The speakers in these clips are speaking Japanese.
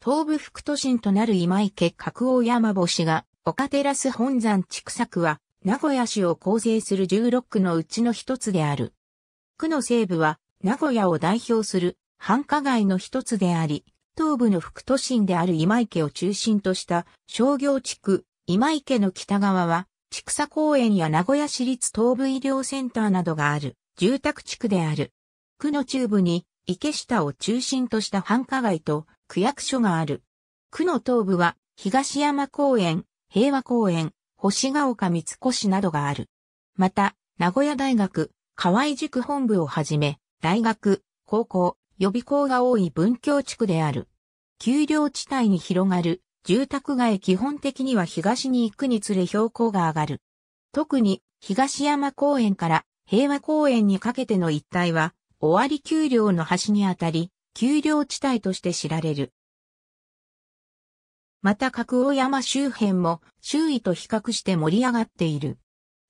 東部副都心となる今池角王山星が、岡テラス本山地区作は、名古屋市を構成する16区のうちの一つである。区の西部は、名古屋を代表する繁華街の一つであり、東部の副都心である今池を中心とした商業地区、今池の北側は、畜作公園や名古屋市立東部医療センターなどがある住宅地区である。区の中部に池下を中心とした繁華街と区役所がある。区の東部は、東山公園、平和公園、星ヶ丘三越などがある。また、名古屋大学、河合塾本部をはじめ、大学、高校、予備校が多い文教地区である。丘陵地帯に広がる住宅街基本的には東に行くにつれ標高が上がる。特に東山公園から平和公園にかけての一帯は、尾張丘陵の端にあたり、丘陵地帯として知られる。また角尾山周辺も周囲と比較して盛り上がっている。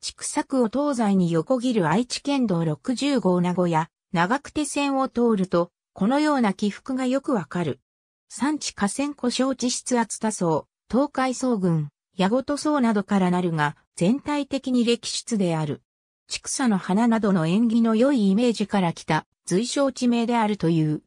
千種区を東西に横切る愛知県道60号名古屋、長久手線を通ると、このような起伏がよくわかる。産地河川湖小地質厚多層、東海層群、矢ごと層などからなるが、全体的に歴出である。千種の花などの縁起の良いイメージから来た、随称地名であるという。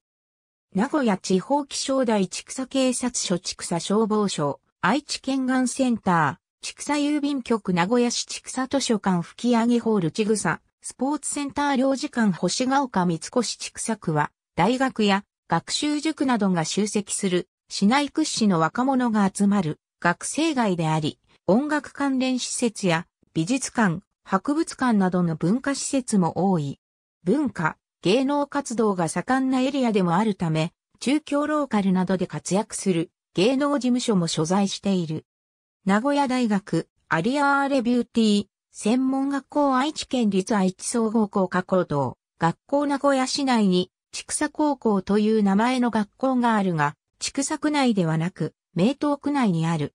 名古屋地方気象台千草警察署千草消防署、愛知県岸センター、千草郵便局名古屋市千草図書館吹上ホール千草、スポーツセンター領事館星ヶ丘三越千草区は、大学や学習塾などが集積する、市内屈指の若者が集まる学生街であり、音楽関連施設や美術館、博物館などの文化施設も多い。文化、芸能活動が盛んなエリアでもあるため、中京ローカルなどで活躍する芸能事務所も所在している。名古屋大学、アリアーレビューティー、専門学校愛知県立愛知総合校科高等、学校名古屋市内に、畜佐高校という名前の学校があるが、畜佐区内ではなく、名東区内にある。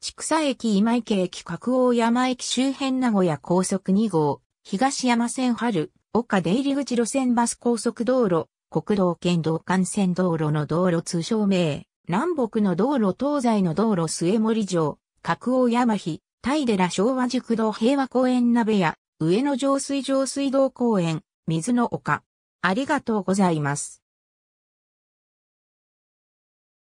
畜佐駅今池駅角大山駅周辺名古屋高速2号、東山線春、岡出入口路線バス高速道路、国道県道幹線道路の道路通称名、南北の道路東西の道路末森城、角王山比、大寺昭和塾道平和公園鍋屋、上野上水上水道公園、水の丘。ありがとうございます。